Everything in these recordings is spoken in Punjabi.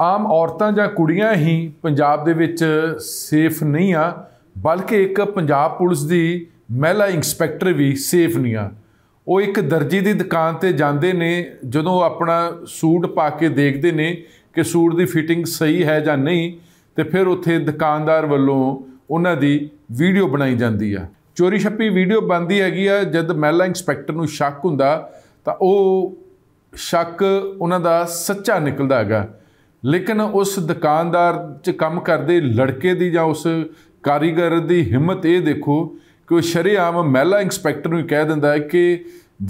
ਆਮ ਔਰਤਾਂ ਜਾਂ ਕੁੜੀਆਂ ਹੀ ਪੰਜਾਬ ਦੇ ਵਿੱਚ ਸੇਫ ਨਹੀਂ ਆ ਬਲਕਿ ਇੱਕ ਪੰਜਾਬ ਪੁਲਿਸ ਦੀ ਮਹਿਲਾ ਇਨਸਪੈਕਟਰ ਵੀ ਸੇਫ ਨਹੀਂ ਆ ਉਹ ਇੱਕ ਦਰਜੀ ਦੀ ਦੁਕਾਨ ਤੇ ਜਾਂਦੇ ਨੇ ਜਦੋਂ ਆਪਣਾ ਸੂਟ ਪਾ ਕੇ ਦੇਖਦੇ ਨੇ ਕਿ ਸੂਟ ਦੀ ਫਿਟਿੰਗ ਸਹੀ ਹੈ ਜਾਂ ਨਹੀਂ ਤੇ ਫਿਰ ਉੱਥੇ ਦੁਕਾਨਦਾਰ ਵੱਲੋਂ ਉਹਨਾਂ ਦੀ ਵੀਡੀਓ ਬਣਾਈ ਜਾਂਦੀ ਆ ਚੋਰੀ ਛੱਪੀ ਵੀਡੀਓ ਬਣਦੀ ਹੈਗੀ ਆ ਜਦ ਮਹਿਲਾ ਇਨਸਪੈਕਟਰ ਨੂੰ ਸ਼ੱਕ ਹੁੰਦਾ ਤਾਂ ਉਹ ਸ਼ੱਕ ਉਹਨਾਂ ਦਾ ਸੱਚਾ ਨਿਕਲਦਾ ਹੈਗਾ ਲੇਕਿਨ ਉਸ ਦੁਕਾਨਦਾਰ 'ਚ ਕੰਮ ਕਰਦੇ ਲੜਕੇ ਦੀ ਜਾਂ ਉਸ ਕਾਰੀਗਰ ਦੀ ਹਿੰਮਤ ਇਹ ਦੇਖੋ ਕਿ ਉਹ ਸ਼ਰੇਆਮ ਮਹਿਲਾ ਇੰਸਪੈਕਟਰ ਨੂੰ ਕਹਿ ਦਿੰਦਾ ਹੈ ਕਿ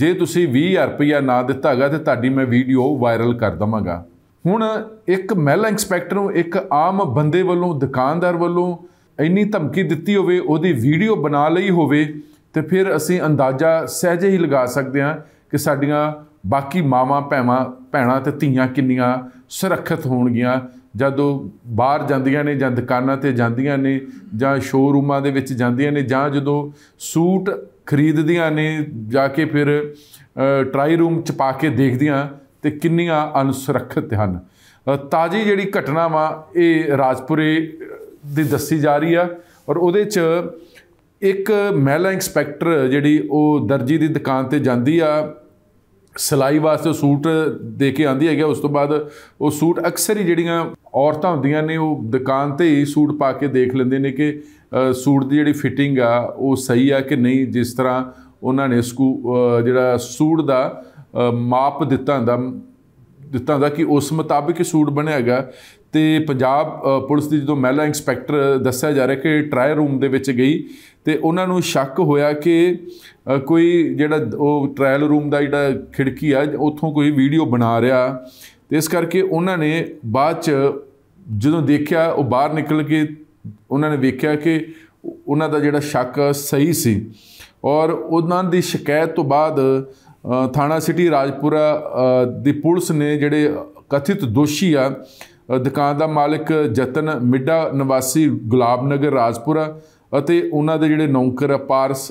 ਜੇ ਤੁਸੀਂ 20000 ਰੁਪਇਆ ਨਾ ਦਿੱਤਾਗਾ ਤੇ ਤੁਹਾਡੀ ਮੈਂ ਵੀਡੀਓ ਵਾਇਰਲ ਕਰ ਦਵਾਂਗਾ ਹੁਣ ਇੱਕ ਮਹਿਲਾ ਇੰਸਪੈਕਟਰ ਨੂੰ ਇੱਕ ਆਮ ਬੰਦੇ ਵੱਲੋਂ ਦੁਕਾਨਦਾਰ ਵੱਲੋਂ ਇੰਨੀ ਧਮਕੀ ਦਿੱਤੀ ਹੋਵੇ ਉਹਦੀ ਵੀਡੀਓ ਬਣਾ ਲਈ ਹੋਵੇ ਤੇ ਫਿਰ ਅਸੀਂ ਅੰਦਾਜ਼ਾ ਸਹਿਜੇ ਹੀ ਲਗਾ ਸਕਦੇ ਹਾਂ ਕਿ ਸਾਡੀਆਂ ਬਾਕੀ ਮਾਵਾ ਭੈਵਾਂ ਭੈਣਾਂ ਤੇ ਧੀਆਂ ਕਿੰਨੀਆਂ ਸੁਰੱਖਿਤ ਹੋਣਗੀਆਂ ਜਦੋਂ ਬਾਹਰ ਜਾਂਦੀਆਂ ਨੇ ਜਾਂ ਦੁਕਾਨਾਂ ਤੇ ਜਾਂਦੀਆਂ ਨੇ ਜਾਂ ਸ਼ੋਰੂਮਾਂ ਦੇ ਵਿੱਚ ਜਾਂਦੀਆਂ ਨੇ ਜਾਂ ਜਦੋਂ ਸੂਟ ਖਰੀਦਦੀਆਂ ਨੇ ਜਾ ਕੇ ਫਿਰ ਟਰਾਈ ਰੂਮ ਚ ਪਾ ਕੇ ਦੇਖਦੀਆਂ ਤੇ ਕਿੰਨੀਆਂ ਅਨਸੁਰੱਖਿਤ ਹਨ ਤਾਜੀ ਜਿਹੜੀ ਘਟਨਾ ਵਾ ਇਹ ਰਾਜਪੁਰੇ ਦੀ ਦੱਸੀ ਜਾ ਰਹੀ ਆ ਔਰ ਉਹਦੇ ਚ ਇੱਕ ਮਹਿਲਾ ਇੰਸਪੈਕਟਰ ਜਿਹੜੀ ਉਹ ਦਰਜੀ ਦੀ ਦੁਕਾਨ ਤੇ ਜਾਂਦੀ ਆ ਸਲਾਈ ਵਾਸਤੇ ਸੂਟ ਦੇ ਕੇ ਆਂਦੀ ਹੈਗਾ ਉਸ ਤੋਂ ਬਾਅਦ ਉਹ ਸੂਟ ਅਕਸਰ ਹੀ ਜਿਹੜੀਆਂ ਔਰਤਾਂ ਹੁੰਦੀਆਂ ਨੇ ਉਹ ਦੁਕਾਨ ਤੇ ਹੀ ਸੂਟ ਪਾ ਕੇ ਦੇਖ ਲੈਂਦੇ ਨੇ ਕਿ ਸੂਟ ਦੀ ਜਿਹੜੀ ਫਿਟਿੰਗ ਆ ਉਹ ਸਹੀ ਆ ਕਿ ਨਹੀਂ ਜਿਸ ਤਰ੍ਹਾਂ ਉਹਨਾਂ ਨੇ ਸਕੂ ਜਿਹੜਾ ਸੂਟ ਦਾ ਮਾਪ ਦਿੱਤਾ ਹੁੰਦਾ ਦਿੱਤਾ ਹੁੰਦਾ ਕਿ ਉਸ ਮੁਤਾਬਕ ਹੀ ਸੂਟ ਹੈਗਾ ਤੇ ਪੰਜਾਬ ਪੁਲਿਸ ਦੀ ਜਦੋਂ ਮਹਿਲਾ ਇੰਸਪੈਕਟਰ ਦੱਸਿਆ ਜਾ ਰਿਹਾ ਕਿ ਟ੍ਰਾਇਲ ਰੂਮ ਦੇ ਵਿੱਚ ਗਈ ਤੇ ਉਹਨਾਂ ਨੂੰ ਸ਼ੱਕ ਹੋਇਆ ਕਿ ਕੋਈ ਜਿਹੜਾ ਉਹ ਟ੍ਰਾਇਲ ਰੂਮ ਦਾ ਜਿਹੜਾ ਖਿੜਕੀ ਆ ਉੱਥੋਂ ਕੋਈ ਵੀਡੀਓ ਬਣਾ ਰਿਹਾ ਤੇ ਇਸ ਕਰਕੇ ਉਹਨਾਂ ਨੇ ਬਾਅਦ ਚ ਜਦੋਂ ਦੇਖਿਆ ਉਹ ਬਾਹਰ ਨਿਕਲ ਕੇ ਉਹਨਾਂ ਨੇ ਵੇਖਿਆ ਕਿ ਉਹਨਾਂ ਦਾ ਜਿਹੜਾ ਸ਼ੱਕ ਸਹੀ ਸੀ ਔਰ ਉਹਨਾਂ ਦੀ ਸ਼ਿਕਾਇਤ ਤੋਂ ਬਾਅਦ ਥਾਣਾ ਸਿਟੀ ਰਾਜਪੁਰਾ ਦੀ ਪੁਲਿਸ ਨੇ ਜਿਹੜੇ ਕਥਿਤ ਦੋਸ਼ੀ ਆ ਦੁਕਾਨ ਦਾ ਮਾਲਕ ਜਤਨ ਮਿੱਡਾ ਨਿਵਾਸੀ ਗੁਲਾਬ ਨਗਰ ਰਾਜਪੁਰਾ ਅਤੇ ਉਹਨਾਂ ਦੇ ਜਿਹੜੇ ਨੌਕਰ ਪਾਰਸ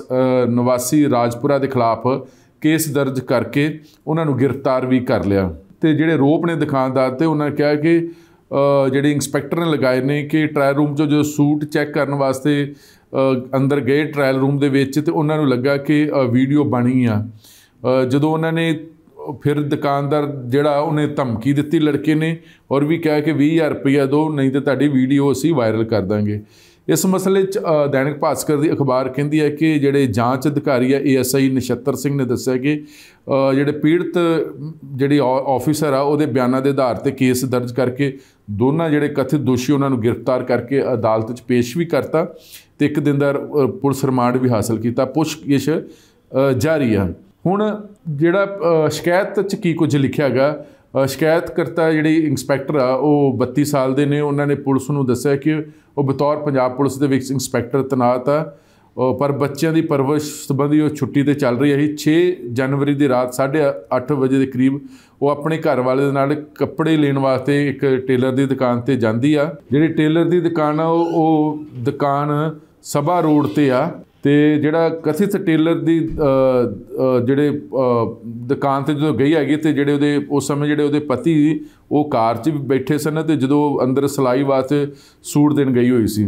ਨਿਵਾਸੀ ਰਾਜਪੁਰਾ ਦੇ ਖਿਲਾਫ ਕੇਸ ਦਰਜ ਕਰਕੇ ਉਹਨਾਂ ਨੂੰ ਗ੍ਰਿਫਤਾਰ ਵੀ ਕਰ ਲਿਆ ਤੇ ਜਿਹੜੇ ਰੋਪ ਨੇ ਦੁਕਾਨਦਾਰ ਤੇ ਉਹਨਾਂ ਨੇ ਕਿਹਾ ਕਿ ਜਿਹੜੇ ਇਨਸਪੈਕਟਰ ਨੇ ਲਗਾਏ ਨੇ ਕਿ ਟ੍ਰਾਇਲ ਰੂਮ ਜੋ ਜੋ ਸੂਟ ਚੈੱਕ ਕਰਨ ਵਾਸਤੇ ਅੰਦਰ ਗਏ ਟ੍ਰਾਇਲ ਰੂਮ ਦੇ ਵਿੱਚ ਤੇ ਉਹਨਾਂ ਨੂੰ ਲੱਗਾ ਕਿ ਵੀਡੀਓ ਬਣੀ ਆ ਜਦੋਂ ਉਹਨਾਂ ਨੇ ਫਿਰ ਦੁਕਾਨਦਾਰ ਜਿਹੜਾ ਉਹਨੇ ਧਮਕੀ ਦਿੱਤੀ ਲੜਕੇ ਨੇ ਔਰ ਵੀ ਕਿਹਾ ਕਿ 20000 ਰੁਪਏ ਦੋ ਨਹੀਂ ਤੇ ਤੁਹਾਡੀ ਵੀਡੀਓ ਅਸੀਂ ਵਾਇਰਲ ਕਰ ਦਾਂਗੇ ਇਸ ਮਸਲੇ 'ਚ ਦੈਨਿਕ ਭਾਸਕਰ ਦੀ ਅਖਬਾਰ ਕਹਿੰਦੀ ਹੈ ਕਿ ਜਿਹੜੇ ਜਾਂਚ ਅਧਿਕਾਰੀ ਹੈ ਏਐਸਆਈ ਨਛੱਤਰ ਸਿੰਘ ਨੇ ਦੱਸਿਆ ਕਿ ਜਿਹੜੇ ਪੀੜਤ ਜਿਹੜੇ ਆਫੀਸਰ ਆ ਉਹਦੇ ਬਿਆਨਾਂ ਦੇ ਆਧਾਰ ਤੇ ਕੇਸ ਦਰਜ ਕਰਕੇ ਦੋਨਾਂ ਜਿਹੜੇ ਕਥਿਤ ਦੋਸ਼ੀ ਉਹਨਾਂ ਨੂੰ ਗ੍ਰਿਫਤਾਰ ਕਰਕੇ ਅਦਾਲਤ 'ਚ ਪੇਸ਼ ਵੀ ਕਰਤਾ ਤੇ ਇੱਕ ਦਿਨ ਦਾ ਪੁਲਿਸ ਰਿਮਾਂਡ ਵੀ ਹਾਸਲ ਕੀਤਾ ਪੁੱਛਗਿਛ ਜਾਰੀ ਆ ਹੁਣ ਜਿਹੜਾ ਸ਼ਿਕਾਇਤ 'ਚ ਕੀ ਕੁਝ ਲਿਖਿਆਗਾ ਸ਼ਿਕਾਇਤਕਰਤਾ ਜਿਹੜੀ ਇੰਸਪੈਕਟਰ ਆ ਉਹ 32 ਸਾਲ ਦੇ ਨੇ ਉਹਨਾਂ ਨੇ ਪੁਲਿਸ ਨੂੰ ਦੱਸਿਆ ਕਿ ਉਹ ਬਤੌਰ ਪੰਜਾਬ ਪੁਲਿਸ ਦੇ ਵਿੱਚ ਇੰਸਪੈਕਟਰ ਤਨਾਤ ਆ ਪਰ ਬੱਚਿਆਂ ਦੀ ਪਰਵਰਿਸ਼ ਸੰਬੰਧੀ ਉਹ ਛੁੱਟੀ ਤੇ ਚੱਲ ਰਹੀ ਹੈ 6 ਜਨਵਰੀ ਦੀ ਰਾਤ 8:30 ਵਜੇ ਦੇ ਕਰੀਬ ਉਹ ਆਪਣੇ ਘਰ ਵਾਲੇ ਦੇ ਨਾਲ ਕੱਪੜੇ ਲੈਣ ਵਾਸਤੇ ਇੱਕ ਟੇਲਰ ਦੀ ਦੁਕਾਨ ਤੇ ਜਾਂਦੀ ਆ ਜਿਹੜੀ ਟੇਲਰ ਦੀ ਦੁਕਾਨ ਆ ਉਹ ਦੁਕਾਨ ਸਭਾ ਰੋਡ ਤੇ ਆ ਤੇ ਜਿਹੜਾ ਕਸਿਸ ਟੇਲਰ ਦੀ ਜਿਹੜੇ ਦੁਕਾਨ ਤੇ ਜਦੋਂ ਗਈ ਹੈਗੀ ਤੇ ਜਿਹੜੇ ਉਹਦੇ ਉਸ ਸਮੇਂ ਜਿਹੜੇ ਉਹਦੇ ਪਤੀ ਉਹ ਕਾਰ 'ਚ ਬੈਠੇ ਸਨ ਤੇ ਜਦੋਂ ਅੰਦਰ ਸਲਾਈ ਵਾਸਤੇ ਸੂਟ ਦੇਣ ਗਈ ਹੋਈ ਸੀ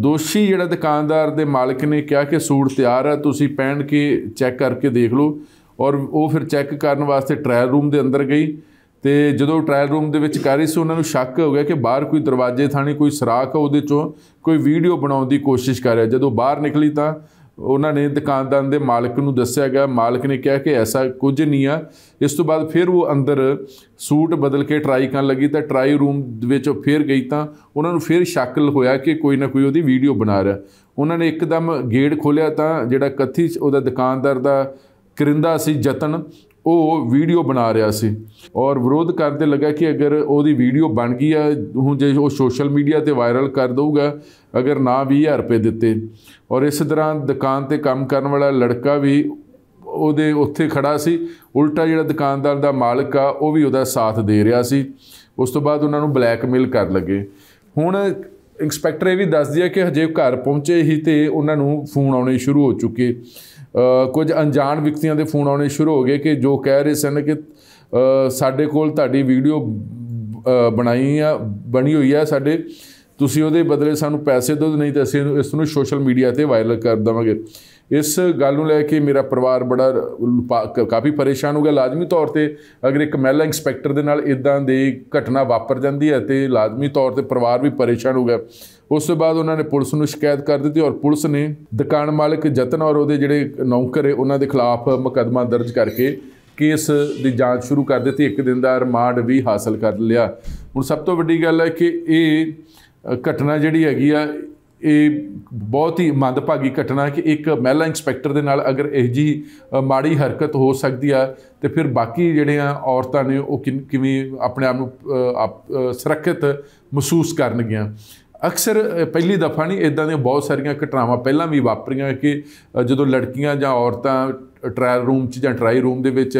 ਦੋਸ਼ੀ ਜਿਹੜਾ ਦੁਕਾਨਦਾਰ ਦੇ ਮਾਲਕ ਨੇ ਕਿਹਾ ਕਿ ਸੂਟ ਤਿਆਰ ਹੈ ਤੁਸੀਂ ਪਹਿਨ ਕੇ ਚੈੱਕ ਕਰਕੇ ਦੇਖ ਲਓ ਔਰ ਉਹ ਫਿਰ ਚੈੱਕ ਕਰਨ ਵਾਸਤੇ ਟ੍ਰਾਇਲ ਰੂਮ ਦੇ ਅੰਦਰ ਗਈ ਤੇ ਜਦੋਂ ਟ੍ਰਾਇਲ ਰੂਮ ਦੇ ਵਿੱਚ ਕਰ ਰਹੀ ਸੀ ਉਹਨਾਂ ਨੂੰ ਸ਼ੱਕ ਹੋ ਗਿਆ ਕਿ ਬਾਹਰ ਕੋਈ ਦਰਵਾਜ਼ੇ ਥਾਣੀ ਕੋਈ ਸਰਾਖ ਆ ਉਹਦੇ ਚੋਂ ਕੋਈ ਵੀਡੀਓ ਬਣਾਉਣ ਦੀ ਕੋਸ਼ਿਸ਼ ਕਰ ਰਿਹਾ ਜਦੋਂ ਬਾਹਰ ਨਿਕਲੀ ਤਾਂ ਉਹਨਾਂ ਨੇ ਦੁਕਾਨਦਾਰ ਦੇ ਮਾਲਕ ਨੂੰ ਦੱਸਿਆ ਗਿਆ ਮਾਲਕ ਨੇ ਕਿਹਾ ਕਿ ਐਸਾ ਕੁਝ ਨਹੀਂ ਆ ਇਸ ਤੋਂ ਬਾਅਦ ਫਿਰ ਉਹ ਅੰਦਰ ਸੂਟ ਬਦਲ ਕੇ ਟਰਾਈ ਕਰਨ ਲੱਗੀ ਤਾਂ ਟਰਾਈ ਰੂਮ ਵਿੱਚ ਫਿਰ ਗਈ ਤਾਂ ਉਹਨਾਂ ਨੂੰ ਫਿਰ ਸ਼ੱਕ ਹੋਇਆ ਕਿ ਕੋਈ ਨਾ ਕੋਈ ਉਹਦੀ ਵੀਡੀਓ ਬਣਾ ਰਿਹਾ ਉਹਨਾਂ ਨੇ ਇੱਕਦਮ ਗੇਟ ਖੋਲ੍ਹਿਆ ਤਾਂ ਜਿਹੜਾ ਕਥੀ ਉਹਦਾ ਦੁਕਾਨਦਾਰ ਦਾ ਕਰਿੰਦਾ ਸੀ ਜਤਨ ਉਹ ਵੀਡੀਓ ਬਣਾ ਰਿਹਾ ਸੀ ਔਰ ਵਿਰੋਧ ਕਰਦੇ ਲੱਗਾ ਕਿ ਅਗਰ ਉਹਦੀ ਵੀਡੀਓ ਬਣ ਗਈ ਆ ਹੁਣ ਜੇ ਉਹ ਸੋਸ਼ਲ ਮੀਡੀਆ ਤੇ ਵਾਇਰਲ ਕਰ ਦਊਗਾ ਅਗਰ ਨਾ 20000 ਰੁਪਏ ਦਿੱਤੇ ਔਰ ਇਸ ਤਰ੍ਹਾਂ ਦੁਕਾਨ ਤੇ ਕੰਮ ਕਰਨ ਵਾਲਾ ਲੜਕਾ ਵੀ ਉਹਦੇ ਉੱਥੇ ਖੜਾ ਸੀ ਉਲਟਾ ਜਿਹੜਾ ਦੁਕਾਨਦਾਰ ਦਾ ਮਾਲਕ ਆ ਉਹ ਵੀ ਉਹਦਾ ਸਾਥ ਦੇ ਰਿਹਾ ਸੀ ਉਸ ਤੋਂ ਬਾਅਦ ਉਹਨਾਂ ਨੂੰ ਬਲੈਕਮੇਲ ਕਰ ਲੱਗੇ ਹੁਣ ਇੰਸਪੈਕਟਰ ਇਹ ਵੀ ਦੱਸਦੀ ਹੈ ਕਿ ਹਜੇ ਘਰ ਪਹੁੰਚੇ ਹੀ ਤੇ ਉਹਨਾਂ ਨੂੰ ਫੋਨ ਆਉਣੇ ਸ਼ੁਰੂ ਹੋ ਚੁੱਕੇ ਕੁਝ ਅਣਜਾਣ ਵਿਅਕਤੀਆਂ ਦੇ ਫੋਨ ਆਉਣੇ ਸ਼ੁਰੂ ਹੋ ਗਏ ਕਿ ਜੋ ਕਹਿ ਰਹੇ ਸਨ ਕਿ ਸਾਡੇ ਕੋਲ ਤੁਹਾਡੀ ਵੀਡੀਓ ਬਣਾਈ ਆ ਬਣੀ ਹੋਈ ਆ ਸਾਡੇ ਤੁਸੀਂ ਉਹਦੇ ਬਦਲੇ ਸਾਨੂੰ ਪੈਸੇ ਦਿਓ ਨਹੀਂ ਤਾਂ ਅਸੀਂ ਇਸ ਨੂੰ ਸੋਸ਼ਲ ਮੀਡੀਆ ਤੇ ਵਾਇਰਲ ਕਰ ਦਵਾਂਗੇ ਇਸ ਗੱਲ ਨੂੰ ਲੈ ਕੇ ਮੇਰਾ ਪਰਿਵਾਰ ਬੜਾ ਕਾਫੀ ਪਰੇਸ਼ਾਨ ਹੋ ਗਿਆ ਲਾਜ਼ਮੀ ਤੌਰ ਤੇ ਅਗਰ ਇੱਕ ਮਹਿਲਾ ਇਨਸਪੈਕਟਰ ਦੇ ਨਾਲ ਇਦਾਂ ਦੀ ਘਟਨਾ ਵਾਪਰ ਜਾਂਦੀ ਹੈ ਤੇ ਲਾਜ਼ਮੀ ਤੌਰ ਤੇ ਪਰਿਵਾਰ ਵੀ ਪਰੇਸ਼ਾਨ ਹੋ ਗਿਆ ਉਸ ਤੋਂ ਬਾਅਦ ਉਹਨਾਂ ਨੇ ਪੁਲਿਸ ਨੂੰ ਸ਼ਿਕਾਇਤ ਕਰ ਦਿੱਤੀ ਔਰ ਪੁਲਿਸ ਨੇ ਦੁਕਾਨ ਮਾਲਕ ਜਤਨ ਔਰ ਉਹਦੇ ਜਿਹੜੇ ਨੌਕਰ ਹੈ ਉਹਨਾਂ ਦੇ ਖਿਲਾਫ ਮੁਕਦਮਾ ਦਰਜ ਕਰਕੇ ਕੇਸ ਦੀ ਜਾਂਚ ਸ਼ੁਰੂ ਕਰ ਦਿੱਤੀ ਇੱਕ ਦਿਨ ਦਾ ਰਿਮਾਂਡ ਵੀ ਹਾਸਲ ਕਰ ਲਿਆ ਹੁਣ ਸਭ ਤੋਂ ਵੱਡੀ ਗੱਲ ਹੈ ਕਿ ਇਹ ਘਟਨਾ ਜਿਹੜੀ ਹੈਗੀ ਆ ਇਹ ਬਹੁਤ ਹੀ ਮੰਦਭਾਗੀ ਘਟਨਾ ਕਿ ਇੱਕ ਮਹਿਲਾ ਇੰਸਪੈਕਟਰ ਦੇ ਨਾਲ ਅਗਰ ਇਹ ਜੀ ਮਾੜੀ ਹਰਕਤ ਹੋ ਸਕਦੀ ਆ ਤੇ ਫਿਰ ਬਾਕੀ ਜਿਹੜੇ ਆ ਔਰਤਾਂ ਨੇ ਉਹ ਕਿਵੇਂ ਆਪਣੇ ਆਪ ਨੂੰ ਸੁਰੱਖਿਅਤ ਮਹਿਸੂਸ ਕਰਨਗੀਆਂ ਅਕਸਰ ਪਹਿਲੀ ਦਫਾ ਨਹੀਂ ਇਦਾਂ ਦੀਆਂ ਬਹੁਤ ਸਾਰੀਆਂ ਘਟਨਾਵਾਂ ਪਹਿਲਾਂ ਵੀ ਵਾਪਰੀਆਂ ਕਿ ਜਦੋਂ ਲੜਕੀਆਂ ਜਾਂ ਔਰਤਾਂ ਟ੍ਰਾਇਲ ਰੂਮ 'ਚ ਜਾਂ ਟ੍ਰਾਈ ਰੂਮ ਦੇ ਵਿੱਚ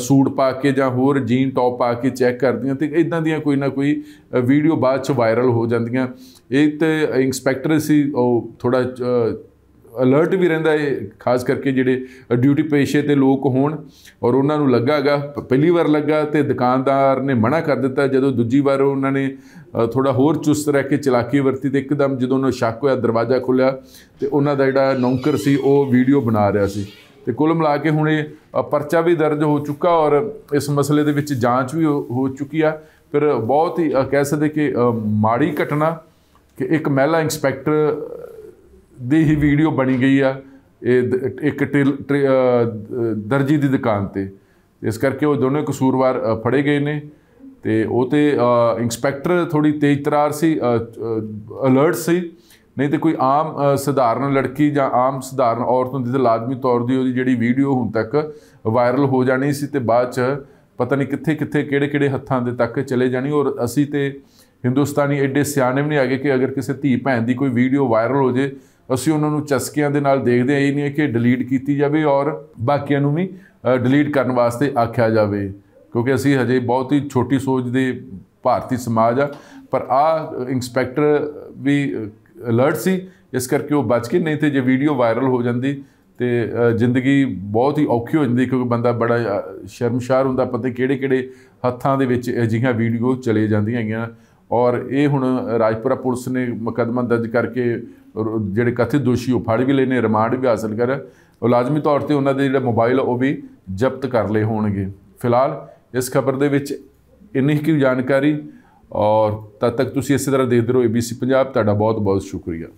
ਸੂਟ ਪਾ ਕੇ ਜਾਂ ਹੋਰ ਜੀਨ ਟੌਪ ਪਾ ਕੇ ਚੈੱਕ ਕਰਦੀਆਂ ਤੇ ਇਦਾਂ ਦੀਆਂ ਕੋਈ ਨਾ ਕੋਈ ਵੀਡੀਓ ਬਾਅਦ 'ਚ ਵਾਇਰਲ ਹੋ ਜਾਂਦੀਆਂ ਇਹ ਤੇ ਇਨਸਪੈਕਟਰ ਸੀ ਉਹ ਥੋੜਾ ਅਲਰਟ ਵੀ ਰਹਿੰਦਾ ਹੈ ਖਾਸ ਕਰਕੇ ਜਿਹੜੇ ਡਿਊਟੀ ਪੇਸ਼ੇ ਤੇ ਲੋਕ ਹੋਣ ਔਰ ਉਹਨਾਂ ਨੂੰ ਲੱਗਾਗਾ ਪਹਿਲੀ ਵਾਰ ਲੱਗਾ ਤੇ ਦੁਕਾਨਦਾਰ ਨੇ ਮਨਾ ਕਰ ਦਿੱਤਾ ਜਦੋਂ ਦੂਜੀ ਵਾਰ ਉਹਨਾਂ ਨੇ ਥੋੜਾ ਹੋਰ ਚੁਸਤ ਰਹਿ ਕੇ ਚਲਾਕੀ ਵਰਤੀ ਤੇ ਇੱਕਦਮ ਜਦੋਂ ਉਹਨਾਂ ਸ਼ੱਕ ਹੋਇਆ ਦਰਵਾਜ਼ਾ ਖੁੱਲਿਆ ਤੇ ਉਹਨਾਂ ਦਾ ਜਿਹੜਾ ਨੌਕਰ ਸੀ ਉਹ ਵੀਡੀਓ ਬਣਾ ਰਿਹਾ ਸੀ ਤੇ ਕੁੱਲ ਮਿਲਾ ਕੇ ਹੁਣ ਇਹ ਪਰਚਾ ਵੀ ਦਰਜ ਹੋ ਚੁੱਕਾ ਔਰ ਇਸ ਮਸਲੇ ਦੇ ਵਿੱਚ ਜਾਂਚ ਵੀ ਹੋ ਚੁੱਕੀ ਆ ਪਰ ਬਹੁਤ ਹੀ ਕਹਿ ਸਕਦੇ ਕਿ ਮਾੜੀ ਘਟਨਾ ਕਿ ਇੱਕ ਮਹਿਲਾ ਇੰਸਪੈਕਟਰ ਦੀ ਹੀ ਵੀਡੀਓ ਬਣੀ ਗਈ ਆ ਇਹ ਇੱਕ ਦਰਜੀ ਦੀ ਦੁਕਾਨ ਤੇ ਇਸ ਕਰਕੇ ਉਹ ਦੋਨੇ ਕਸੂਰਵਾਰ ਫੜੇ ਗਏ ਨੇ ਤੇ ਉਹ ਤੇ ਇਨਸਪੈਕਟਰ ਥੋੜੀ ਤੇਜ਼ ਤਰਾਰ ਸੀ ਅਲਰਟ ਸੀ ਨਹੀਂ ਤੇ ਕੋਈ ਆਮ ਸਧਾਰਨ ਲੜਕੀ ਜਾਂ ਆਮ ਸਧਾਰਨ ਔਰਤ ਨੂੰ ਦਿੱਤੇ ਲਾਜ਼ਮੀ ਤੌਰ ਦੀ ਉਹਦੀ ਜਿਹੜੀ ਵੀਡੀਓ ਹੁਣ ਤੱਕ ਵਾਇਰਲ ਹੋ ਜਾਣੀ ਸੀ ਤੇ ਬਾਅਦ ਚ ਪਤਾ ਨਹੀਂ ਕਿੱਥੇ ਕਿੱਥੇ ਕਿਹੜੇ ਕਿਹੜੇ ਹੱਥਾਂ ਦੇ ਤੱਕ ਚਲੇ ਜਾਣੀ ਔਰ ਅਸੀਂ ਤੇ ਹਿੰਦੁਸਤਾਨੀ ਐਡੇ ਸਿਆਣੇ ਵੀ ਨਹੀਂ ਆਗੇ ਕਿ ਅਗਰ ਕਿਸੇ ਧੀ ਭੈਣ ਦੀ ਕੋਈ ਵੀਡੀਓ ਵਾਇਰਲ ਹੋ ਜੇ ਅਸੀਂ ਉਹਨਾਂ ਨੂੰ ਚਸਕਿਆਂ ਦੇ ਨਾਲ ਦੇਖਦੇ ਆਏ ਨਹੀਂ ਕਿ ਡਿਲੀਟ ਕੀਤੀ ਜਾਵੇ ਔਰ ਬਾਕੀਆਂ ਨੂੰ ਵੀ ਡਿਲੀਟ ਕਰਨ ਵਾਸਤੇ ਆਖਿਆ ਜਾਵੇ ਕਿਉਂਕਿ ਅਸੀਂ ਹਜੇ ਬਹੁਤ ਹੀ ਛੋਟੀ ਸੋਚ ਦੇ ਭਾਰਤੀ ਸਮਾਜ ਆ ਪਰ ਆ ਇਨਸਪੈਕਟਰ ਵੀ ਅਲਰਟ ਸੀ ਇਸ ਕਰਕੇ ਉਹ ਬਚ ਕੇ ਨਹੀਂ ਤੇ ਜੇ ਵੀਡੀਓ ਵਾਇਰਲ ਹੋ ਜਾਂਦੀ ਤੇ ਜ਼ਿੰਦਗੀ ਬਹੁਤ ਹੀ ਔਖੀ ਹੋ ਜਾਂਦੀ ਕਿਉਂਕਿ ਬੰਦਾ ਬੜਾ ਸ਼ਰਮਸ਼ਾਰ ਹੁੰਦਾ ਪਤਾ ਕਿਹੜੇ ਕਿਹੜੇ ਹੱਥਾਂ ਦੇ ਵਿੱਚ ਅਜਿਹੀਆਂ ਵੀਡੀਓ ਚਲੇ ਜਾਂਦੀਆਂ ਹੈਗੀਆਂ ਔਰ ਇਹ ਹੁਣ ਰਾਜਪੁਰਾ ਪੁਲਿਸ ਨੇ ਮੁਕਦਮਾ ਦਰਜ ਕਰਕੇ ਜਿਹੜੇ ਕਥਿਤ ਦੋਸ਼ੀ ਉਹ ਫੜ ਵੀ ਲੈਨੇ ਰਿਮਾਂਡ ਵੀ ਹਾਸਲ ਕਰ ਉਹ ਲਾਜ਼ਮੀ ਤੌਰ ਤੇ ਉਹਨਾਂ ਦੇ ਜਿਹੜਾ ਮੋਬਾਈਲ ਉਹ ਵੀ ਜ਼ਬਤ ਕਰ ਲਏ ਹੋਣਗੇ ਫਿਲਹਾਲ ਇਸ ਖਬਰ ਦੇ ਵਿੱਚ ਇੰਨੀ ਹੀ ਜਾਣਕਾਰੀ ਔਰ ਤਦ ਤੱਕ ਤੁਸੀਂ ਇਸੇ ਤਰ੍ਹਾਂ ਦੇਖਦੇ ਰਹੋ ABC ਪੰਜਾਬ ਤੁਹਾਡਾ ਬਹੁਤ ਬਹੁਤ ਸ਼ੁਕਰੀਆ